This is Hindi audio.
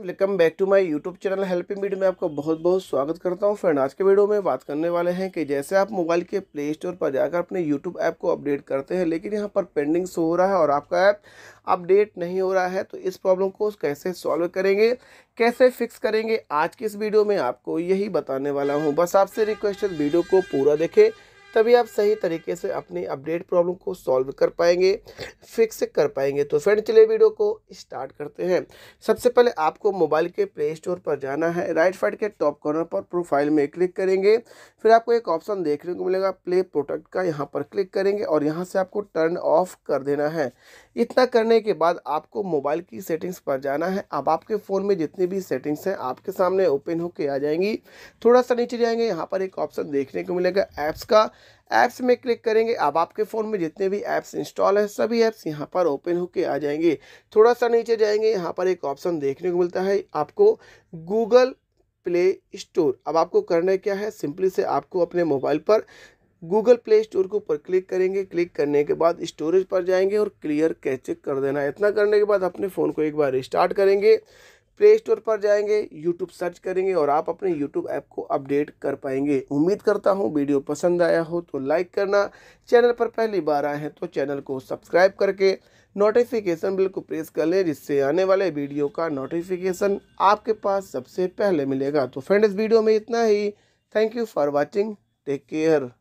welcome back to my YouTube channel helping video में आपका बहुत बहुत स्वागत करता हूं फ्रेंड आज के वीडियो में बात करने वाले हैं कि जैसे आप मोबाइल के प्ले स्टोर पर जाकर अपने यूट्यूब ऐप को अपडेट करते हैं लेकिन यहां पर पेंडिंग शो हो रहा है और आपका ऐप अपडेट नहीं हो रहा है तो इस प्रॉब्लम को कैसे सॉल्व करेंगे कैसे फिक्स करेंगे आज की इस वीडियो में आपको यही बताने वाला हूँ बस आपसे रिक्वेस्ट है वीडियो को पूरा देखें तभी आप सही तरीके से अपनी अपडेट प्रॉब्लम को सॉल्व कर पाएंगे फिक्स कर पाएंगे तो फ्रेंड चले वीडियो को स्टार्ट करते हैं सबसे पहले आपको मोबाइल के प्ले स्टोर पर जाना है राइट साइड के टॉप कॉर्नर पर प्रोफाइल में क्लिक करेंगे फिर आपको एक ऑप्शन देखने को मिलेगा प्ले प्रोडक्ट का यहाँ पर क्लिक करेंगे और यहाँ से आपको टर्न ऑफ कर देना है इतना करने के बाद आपको मोबाइल की सेटिंग्स पर जाना है अब आपके फ़ोन में जितनी भी सेटिंग्स हैं आपके सामने ओपन होकर आ जाएंगी थोड़ा सा नीचे जाएंगे यहाँ पर एक ऑप्शन देखने को मिलेगा ऐप्स का ऐप्स में क्लिक करेंगे अब आपके फ़ोन में जितने भी ऐप्स इंस्टॉल है सभी ऐप्स यहाँ पर ओपन होके आ जाएंगे थोड़ा सा नीचे जाएंगे यहाँ पर एक ऑप्शन देखने को मिलता है आपको गूगल प्ले स्टोर अब आपको करना क्या है सिंपली से आपको अपने मोबाइल पर गूगल प्ले स्टोर के ऊपर क्लिक करेंगे क्लिक करने के बाद स्टोरेज पर जाएंगे और क्लियर कैच कर देना इतना करने के बाद अपने फ़ोन को एक बार रिस्टार्ट करेंगे प्ले स्टोर पर जाएंगे यूट्यूब सर्च करेंगे और आप अपने यूट्यूब ऐप को अपडेट कर पाएंगे उम्मीद करता हूँ वीडियो पसंद आया हो तो लाइक करना चैनल पर पहली बार आए हैं तो चैनल को सब्सक्राइब करके नोटिफिकेशन बिल को प्रेस कर लें जिससे आने वाले वीडियो का नोटिफिकेशन आपके पास सबसे पहले मिलेगा तो फ्रेंड इस वीडियो में इतना ही thank you for watching take care